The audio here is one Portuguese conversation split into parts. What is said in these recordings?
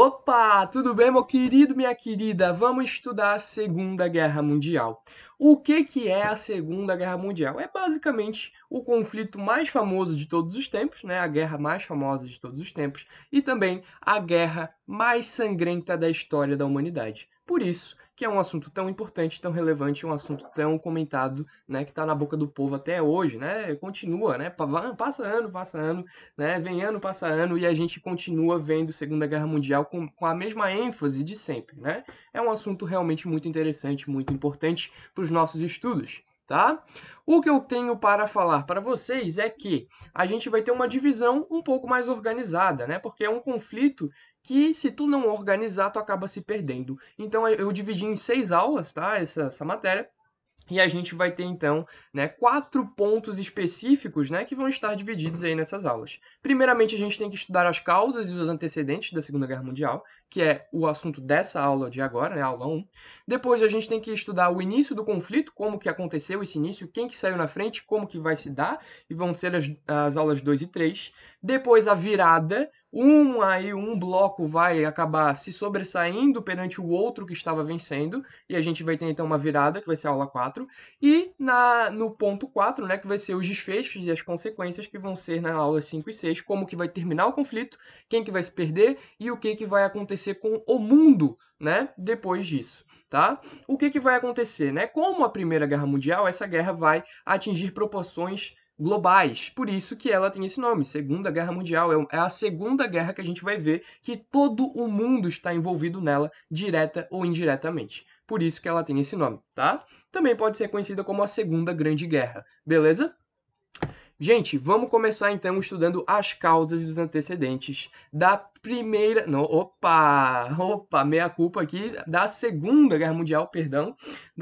Opa, tudo bem, meu querido, minha querida? Vamos estudar a Segunda Guerra Mundial. O que, que é a Segunda Guerra Mundial? É basicamente o conflito mais famoso de todos os tempos, né? a guerra mais famosa de todos os tempos, e também a guerra mais sangrenta da história da humanidade. Por isso, que é um assunto tão importante, tão relevante, um assunto tão comentado, né, que está na boca do povo até hoje, né, continua, né, passa ano, passa ano, né, vem ano, passa ano, e a gente continua vendo Segunda Guerra Mundial com, com a mesma ênfase de sempre, né, é um assunto realmente muito interessante, muito importante para os nossos estudos tá? O que eu tenho para falar para vocês é que a gente vai ter uma divisão um pouco mais organizada, né? Porque é um conflito que se tu não organizar, tu acaba se perdendo. Então eu dividi em seis aulas, tá? Essa, essa matéria. E a gente vai ter então né, quatro pontos específicos né, que vão estar divididos aí nessas aulas. Primeiramente, a gente tem que estudar as causas e os antecedentes da Segunda Guerra Mundial, que é o assunto dessa aula de agora, né, aula 1. Depois a gente tem que estudar o início do conflito, como que aconteceu esse início, quem que saiu na frente, como que vai se dar, e vão ser as, as aulas 2 e 3. Depois a virada, um aí um bloco vai acabar se sobressaindo perante o outro que estava vencendo, e a gente vai ter então uma virada, que vai ser a aula 4, e na no ponto 4, né, que vai ser os desfechos e as consequências que vão ser na aula 5 e 6, como que vai terminar o conflito, quem que vai se perder e o que que vai acontecer com o mundo, né, depois disso tá? O que, que vai acontecer, né? Como a Primeira Guerra Mundial, essa guerra vai atingir proporções globais. Por isso que ela tem esse nome, Segunda Guerra Mundial. É, é a segunda guerra que a gente vai ver que todo o mundo está envolvido nela, direta ou indiretamente. Por isso que ela tem esse nome, tá? Também pode ser conhecida como a Segunda Grande Guerra, beleza? Gente, vamos começar então estudando as causas e os antecedentes da primeira. Não, opa! Opa, meia culpa aqui da Segunda Guerra Mundial, perdão.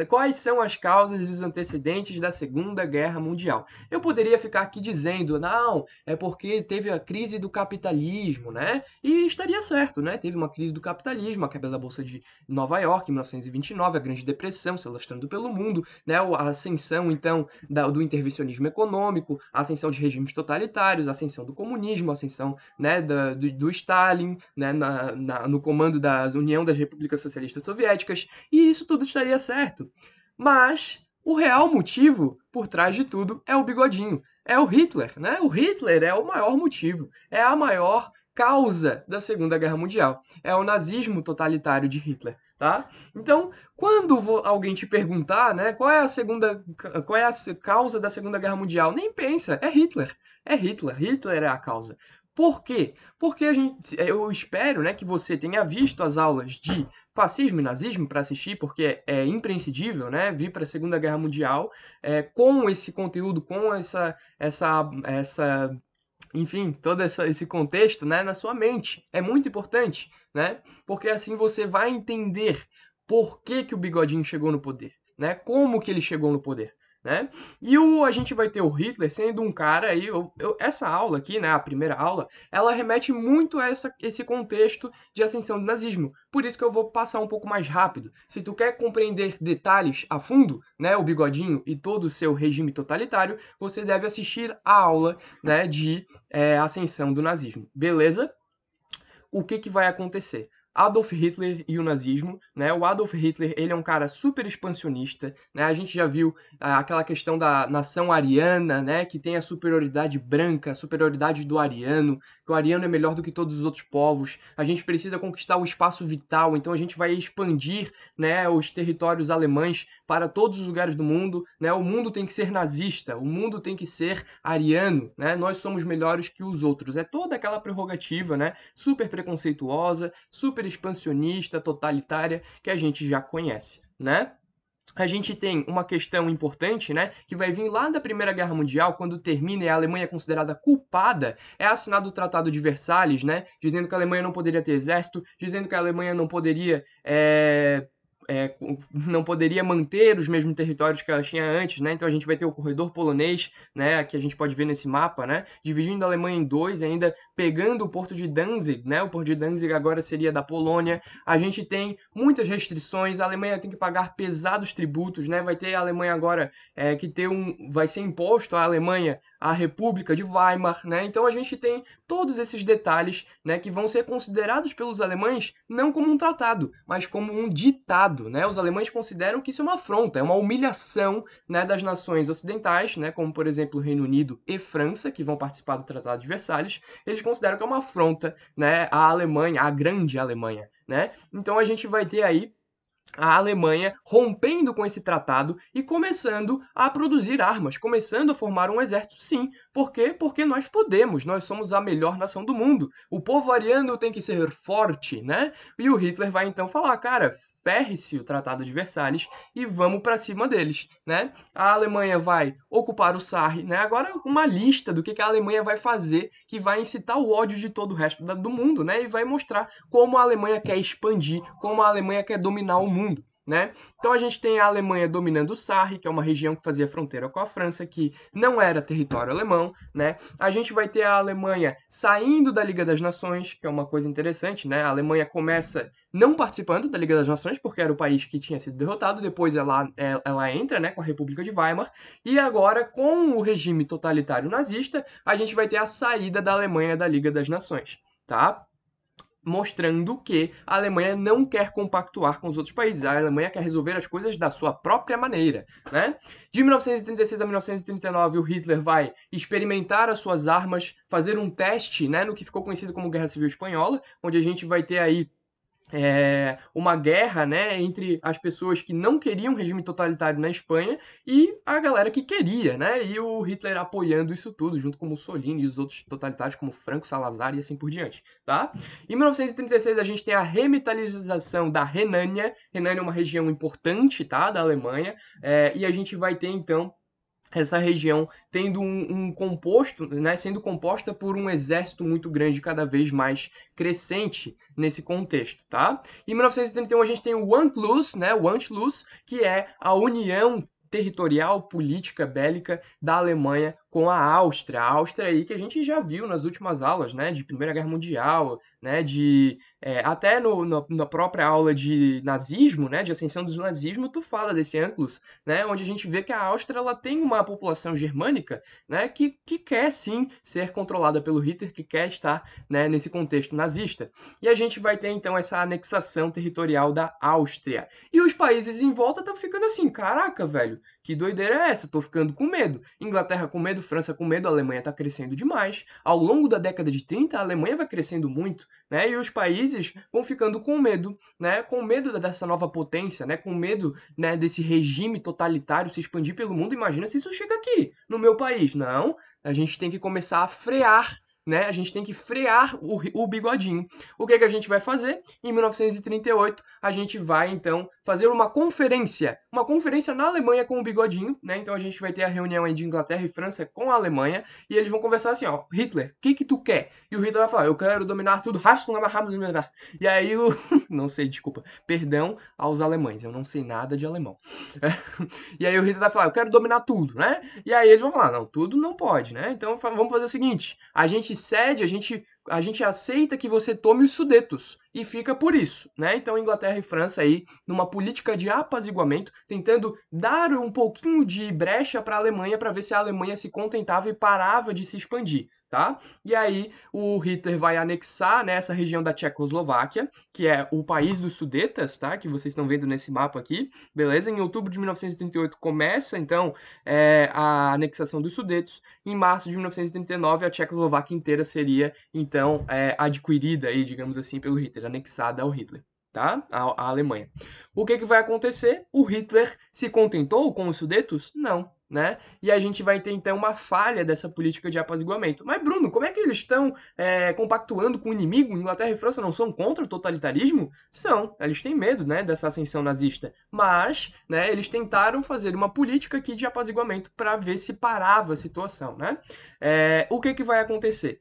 Quais são as causas e os antecedentes da Segunda Guerra Mundial? Eu poderia ficar aqui dizendo, não, é porque teve a crise do capitalismo, né? E estaria certo, né? Teve uma crise do capitalismo, a quebra da Bolsa de Nova York em 1929, a Grande Depressão se alastrando pelo mundo, né? A ascensão, então, da, do intervencionismo econômico, a ascensão de regimes totalitários, a ascensão do comunismo, a ascensão né, da, do, do Estado Stalin, né, na, na, no comando da União das Repúblicas Socialistas Soviéticas, e isso tudo estaria certo. Mas o real motivo por trás de tudo é o bigodinho, é o Hitler, né? O Hitler é o maior motivo, é a maior causa da Segunda Guerra Mundial. É o nazismo totalitário de Hitler, tá? Então, quando alguém te perguntar, né, qual é a segunda qual é a causa da Segunda Guerra Mundial, nem pensa, é Hitler. É Hitler, Hitler é a causa. Por quê? Porque gente, eu espero né, que você tenha visto as aulas de fascismo e nazismo para assistir, porque é, é imprescindível, né? Vir para a Segunda Guerra Mundial é, com esse conteúdo, com essa, essa, essa enfim, todo essa, esse contexto né, na sua mente. É muito importante, né? Porque assim você vai entender por que, que o Bigodinho chegou no poder, né? Como que ele chegou no poder né? E o, a gente vai ter o Hitler sendo um cara aí, eu, eu, essa aula aqui, né, a primeira aula, ela remete muito a essa, esse contexto de ascensão do nazismo. Por isso que eu vou passar um pouco mais rápido. Se tu quer compreender detalhes a fundo, né, o bigodinho e todo o seu regime totalitário, você deve assistir a aula, né, de é, ascensão do nazismo. Beleza? O que que vai acontecer? Adolf Hitler e o nazismo, né? O Adolf Hitler, ele é um cara super expansionista, né? A gente já viu ah, aquela questão da nação ariana, né, que tem a superioridade branca, a superioridade do ariano, que o ariano é melhor do que todos os outros povos. A gente precisa conquistar o espaço vital, então a gente vai expandir, né, os territórios alemães para todos os lugares do mundo, né? O mundo tem que ser nazista, o mundo tem que ser ariano, né? Nós somos melhores que os outros. É toda aquela prerrogativa, né? Super preconceituosa, super expansionista, totalitária que a gente já conhece, né? a gente tem uma questão importante, né, que vai vir lá da Primeira Guerra Mundial, quando termina e a Alemanha é considerada culpada, é assinado o Tratado de Versalhes, né, dizendo que a Alemanha não poderia ter exército, dizendo que a Alemanha não poderia é, é, não poderia manter os mesmos territórios que ela tinha antes, né? Então a gente vai ter o corredor polonês, né? Que a gente pode ver nesse mapa, né? Dividindo a Alemanha em dois, ainda pegando o porto de Danzig, né? O porto de Danzig agora seria da Polônia. A gente tem muitas restrições. A Alemanha tem que pagar pesados tributos, né? Vai ter a Alemanha agora é, que ter um, vai ser imposto à Alemanha a República de Weimar, né? Então a gente tem todos esses detalhes, né? Que vão ser considerados pelos alemães não como um tratado, mas como um ditado errado, né? Os alemães consideram que isso é uma afronta, é uma humilhação, né, das nações ocidentais, né, como por exemplo o Reino Unido e França, que vão participar do Tratado de Versalhes, eles consideram que é uma afronta, né, à Alemanha, à grande Alemanha, né? Então a gente vai ter aí a Alemanha rompendo com esse tratado e começando a produzir armas, começando a formar um exército, sim. Por quê? Porque nós podemos, nós somos a melhor nação do mundo. O povo ariano tem que ser forte, né? E o Hitler vai então falar, cara, ferre-se o Tratado de Versalhes e vamos para cima deles, né? A Alemanha vai ocupar o Sarre, né? Agora uma lista do que, que a Alemanha vai fazer que vai incitar o ódio de todo o resto do mundo, né? E vai mostrar como a Alemanha quer expandir, como a Alemanha quer dominar o mundo. Né? Então a gente tem a Alemanha dominando o Sarre, que é uma região que fazia fronteira com a França, que não era território alemão, né? A gente vai ter a Alemanha saindo da Liga das Nações, que é uma coisa interessante, né? A Alemanha começa não participando da Liga das Nações, porque era o país que tinha sido derrotado, depois ela, é, ela entra né, com a República de Weimar, e agora, com o regime totalitário nazista, a gente vai ter a saída da Alemanha da Liga das Nações, tá? mostrando que a Alemanha não quer compactuar com os outros países. A Alemanha quer resolver as coisas da sua própria maneira, né? De 1936 a 1939, o Hitler vai experimentar as suas armas, fazer um teste, né, no que ficou conhecido como Guerra Civil Espanhola, onde a gente vai ter aí é, uma guerra né, entre as pessoas que não queriam regime totalitário na Espanha e a galera que queria, né? E o Hitler apoiando isso tudo, junto com Mussolini e os outros totalitários como Franco, Salazar e assim por diante, tá? Em 1936 a gente tem a remitalização da Renânia, Renânia é uma região importante, tá, da Alemanha, é, e a gente vai ter então essa região tendo um, um, composto, né, sendo composta por um exército muito grande, cada vez mais crescente nesse contexto, tá? Em 1931 a gente tem o Antlus, né, o Antlus, que é a união territorial política bélica da Alemanha com a Áustria. A Áustria aí que a gente já viu nas últimas aulas, né, de Primeira Guerra Mundial, né, de é, até no, no, na própria aula de nazismo, né, de ascensão do nazismo, tu fala desse ângulos, né, onde a gente vê que a Áustria ela tem uma população germânica, né, que, que quer sim ser controlada pelo Hitler, que quer estar, né, nesse contexto nazista. E a gente vai ter então essa anexação territorial da Áustria. E os países em volta estão ficando assim, caraca, velho, que doideira é essa? tô ficando com medo. Inglaterra com medo, França com medo, a Alemanha tá crescendo demais. Ao longo da década de 30, a Alemanha vai crescendo muito, né? E os países vão ficando com medo, né? Com medo dessa nova potência, né? Com medo, né, desse regime totalitário se expandir pelo mundo. Imagina se isso chega aqui, no meu país. Não, a gente tem que começar a frear né? A gente tem que frear o, o bigodinho. O que, que a gente vai fazer? Em 1938, a gente vai então fazer uma conferência, uma conferência na Alemanha com o bigodinho, né? Então a gente vai ter a reunião aí de Inglaterra e França com a Alemanha e eles vão conversar assim, ó, Hitler, o que que tu quer? E o Hitler vai falar, eu quero dominar tudo, e aí o, não sei, desculpa, perdão aos alemães, eu não sei nada de alemão. e aí o Hitler vai falar, eu quero dominar tudo, né? E aí eles vão falar, não, tudo não pode, né? Então vamos fazer o seguinte, a gente cede, a gente, a gente aceita que você tome os sudetos e fica por isso, né? Então Inglaterra e França aí numa política de apaziguamento, tentando dar um pouquinho de brecha para a Alemanha para ver se a Alemanha se contentava e parava de se expandir tá? E aí o Hitler vai anexar né, essa região da Tchecoslováquia, que é o país dos Sudetas, tá? Que vocês estão vendo nesse mapa aqui, beleza? Em outubro de 1938 começa, então, é, a anexação dos Sudetos. Em março de 1939, a Tchecoslováquia inteira seria, então, é, adquirida, aí, digamos assim, pelo Hitler, anexada ao Hitler tá? A, a, Alemanha. O que, que vai acontecer? O Hitler se contentou com os Sudetos? Não né? E a gente vai ter então uma falha dessa política de apaziguamento. Mas, Bruno, como é que eles estão é, compactuando com o inimigo? Inglaterra e França não são contra o totalitarismo? São, eles têm medo, né, dessa ascensão nazista. Mas, né, eles tentaram fazer uma política aqui de apaziguamento para ver se parava a situação, né? É, o que que vai acontecer?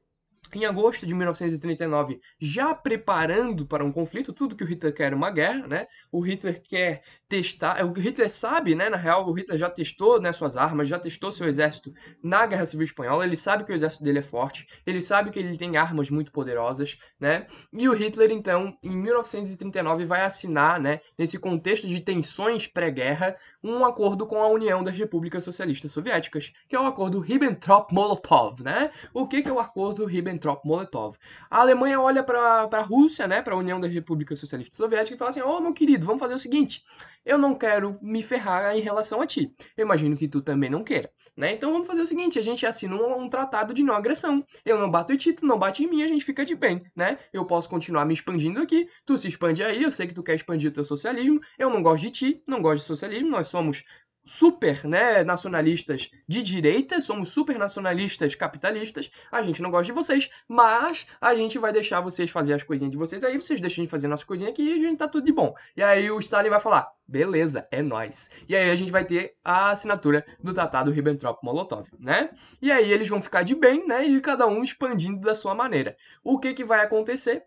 em agosto de 1939, já preparando para um conflito, tudo que o Hitler quer é uma guerra, né? O Hitler quer testar. É o Hitler sabe, né? Na real, o Hitler já testou né, suas armas, já testou seu exército na Guerra Civil Espanhola. Ele sabe que o exército dele é forte, ele sabe que ele tem armas muito poderosas, né? E o Hitler, então, em 1939, vai assinar, né, nesse contexto de tensões pré-guerra, um acordo com a União das Repúblicas Socialistas Soviéticas, que é o acordo Ribbentrop-Molotov, né? O que, que é o acordo Ribbentrop-Molotov? A Alemanha olha para a Rússia, né, para a União das Repúblicas Socialistas Soviéticas e fala assim: "Ô, oh, meu querido, vamos fazer o seguinte, eu não quero me ferrar em relação a ti. Eu imagino que tu também não queira, né? Então vamos fazer o seguinte, a gente assina um, um tratado de não agressão. Eu não bato em ti, tu não bate em mim, a gente fica de bem, né? Eu posso continuar me expandindo aqui, tu se expande aí, eu sei que tu quer expandir o teu socialismo, eu não gosto de ti, não gosto de socialismo, nós somos super né, nacionalistas de direita, somos super nacionalistas capitalistas, a gente não gosta de vocês, mas a gente vai deixar vocês fazer as coisinhas de vocês aí, vocês deixam de fazer nossa coisinha aqui e a gente tá tudo de bom. E aí o Stalin vai falar, beleza, é nós. E aí a gente vai ter a assinatura do Tratado Ribbentrop-Molotov, né? E aí eles vão ficar de bem, né, e cada um expandindo da sua maneira. O que que vai acontecer?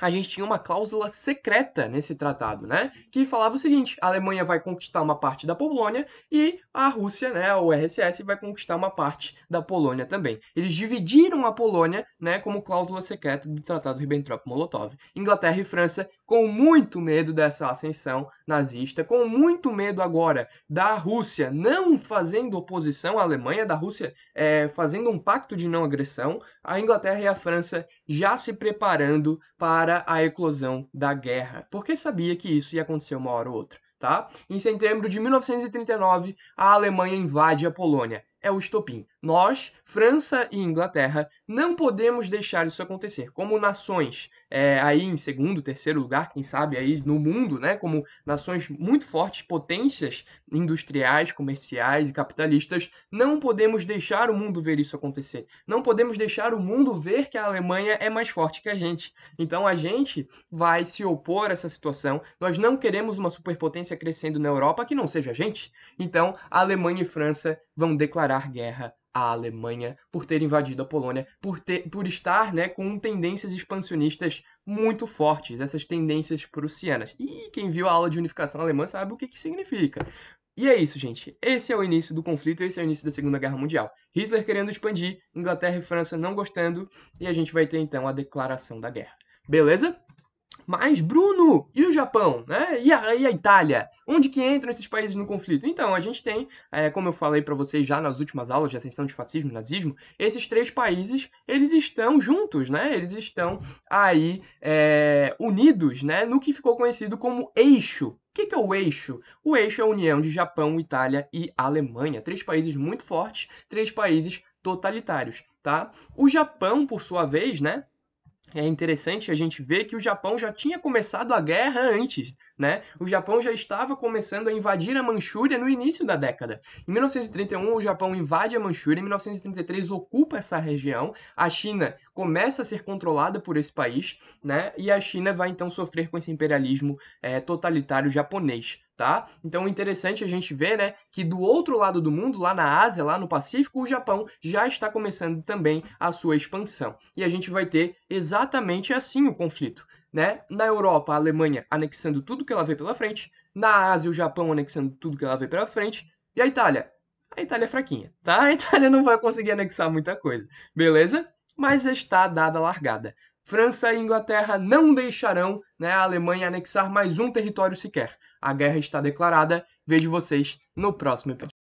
a gente tinha uma cláusula secreta nesse tratado, né? Que falava o seguinte: a Alemanha vai conquistar uma parte da Polônia e a Rússia, né, o RSS, vai conquistar uma parte da Polônia também. Eles dividiram a Polônia, né, como cláusula secreta do Tratado Ribbentrop-Molotov. Inglaterra e França, com muito medo dessa ascensão nazista, com muito medo agora da Rússia não fazendo oposição à Alemanha, da Rússia é, fazendo um pacto de não agressão, a Inglaterra e a França já se preparando para para a eclosão da guerra, porque sabia que isso ia acontecer uma hora ou outra. Tá? Em setembro de 1939, a Alemanha invade a Polônia. É o estopim. Nós, França e Inglaterra, não podemos deixar isso acontecer. Como nações é, aí em segundo, terceiro lugar, quem sabe aí no mundo, né? Como nações muito fortes, potências industriais, comerciais e capitalistas, não podemos deixar o mundo ver isso acontecer. Não podemos deixar o mundo ver que a Alemanha é mais forte que a gente. Então a gente vai se opor a essa situação. Nós não queremos uma superpotência crescendo na Europa que não seja a gente. Então a Alemanha e França vão declarar guerra a Alemanha, por ter invadido a Polônia, por, ter, por estar né, com tendências expansionistas muito fortes, essas tendências prussianas. E quem viu a aula de unificação alemã sabe o que, que significa. E é isso, gente. Esse é o início do conflito, esse é o início da Segunda Guerra Mundial. Hitler querendo expandir, Inglaterra e França não gostando, e a gente vai ter então a declaração da guerra. Beleza? Mas, Bruno, e o Japão? Né? E, a, e a Itália? Onde que entram esses países no conflito? Então, a gente tem, é, como eu falei para vocês já nas últimas aulas de ascensão de fascismo e nazismo, esses três países, eles estão juntos, né? Eles estão aí é, unidos, né? No que ficou conhecido como eixo o que, que é o eixo? O eixo é a união de Japão, Itália e Alemanha. Três países muito fortes, três países totalitários, tá? O Japão, por sua vez, né? é interessante a gente ver que o Japão já tinha começado a guerra antes, né? O Japão já estava começando a invadir a Manchúria no início da década. Em 1931, o Japão invade a Manchúria, em 1933 ocupa essa região, a China começa a ser controlada por esse país, né? E a China vai então sofrer com esse imperialismo é, totalitário japonês tá? Então, é interessante a gente ver, né, que do outro lado do mundo, lá na Ásia, lá no Pacífico, o Japão já está começando também a sua expansão. E a gente vai ter exatamente assim o conflito, né? Na Europa, a Alemanha anexando tudo que ela vê pela frente, na Ásia, o Japão anexando tudo que ela vê pela frente, e a Itália? A Itália é fraquinha, tá? A Itália não vai conseguir anexar muita coisa, beleza? Mas está dada a largada. França e Inglaterra não deixarão né, a Alemanha anexar mais um território sequer. A guerra está declarada. Vejo vocês no próximo episódio.